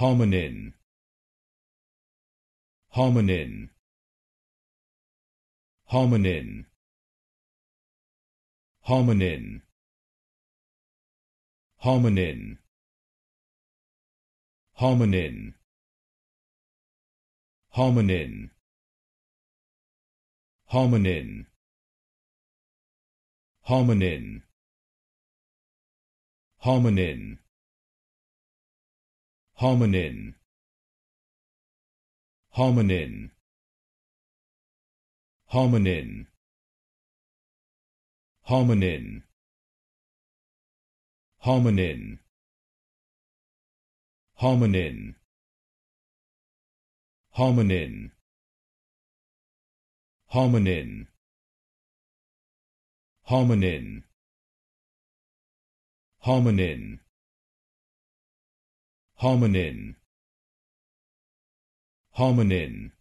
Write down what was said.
homonym homonym homonym homonym homonym homonym homonym homonym homonym homonym hominin hominin hominin hominin hominin hominin hominin hominin hominin hominin hominin hominin